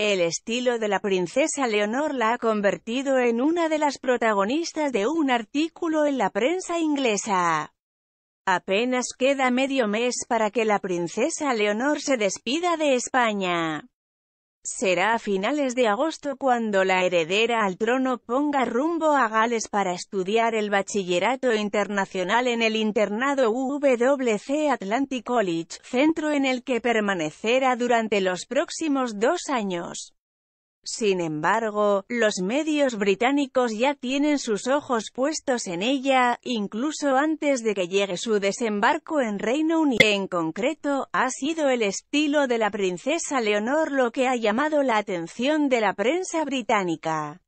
El estilo de la princesa Leonor la ha convertido en una de las protagonistas de un artículo en la prensa inglesa. Apenas queda medio mes para que la princesa Leonor se despida de España. Será a finales de agosto cuando la heredera al trono ponga rumbo a Gales para estudiar el bachillerato internacional en el internado WC Atlantic College, centro en el que permanecerá durante los próximos dos años. Sin embargo, los medios británicos ya tienen sus ojos puestos en ella, incluso antes de que llegue su desembarco en Reino Unido. En concreto, ha sido el estilo de la princesa Leonor lo que ha llamado la atención de la prensa británica.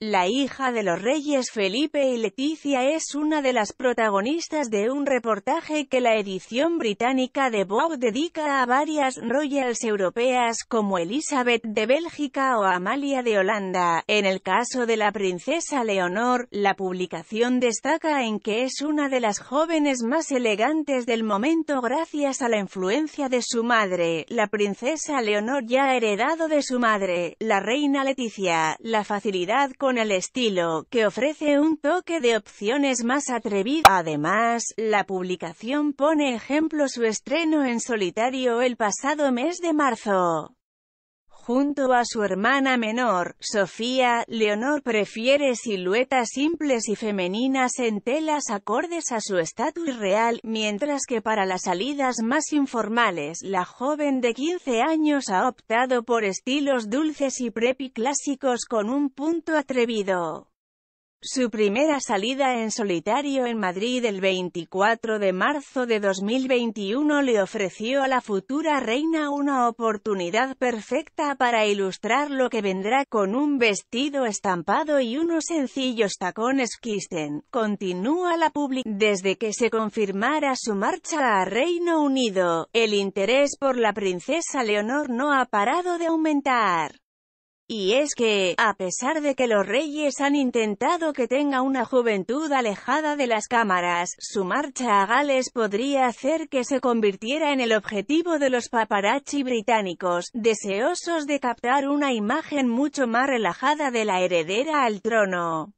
La hija de los reyes Felipe y Leticia es una de las protagonistas de un reportaje que la edición británica de Vogue dedica a varias royals europeas como Elizabeth de Bélgica o Amalia de Holanda. En el caso de la princesa Leonor, la publicación destaca en que es una de las jóvenes más elegantes del momento gracias a la influencia de su madre. La princesa Leonor ya heredado de su madre, la reina Leticia, la facilidad con el estilo, que ofrece un toque de opciones más atrevidas. Además, la publicación pone ejemplo su estreno en solitario el pasado mes de marzo. Junto a su hermana menor, Sofía, Leonor prefiere siluetas simples y femeninas en telas acordes a su estatus real, mientras que para las salidas más informales, la joven de 15 años ha optado por estilos dulces y preppy clásicos con un punto atrevido. Su primera salida en solitario en Madrid el 24 de marzo de 2021 le ofreció a la futura reina una oportunidad perfecta para ilustrar lo que vendrá con un vestido estampado y unos sencillos tacones Kisten. Continúa la public. Desde que se confirmara su marcha a Reino Unido, el interés por la princesa Leonor no ha parado de aumentar. Y es que, a pesar de que los reyes han intentado que tenga una juventud alejada de las cámaras, su marcha a Gales podría hacer que se convirtiera en el objetivo de los paparazzi británicos, deseosos de captar una imagen mucho más relajada de la heredera al trono.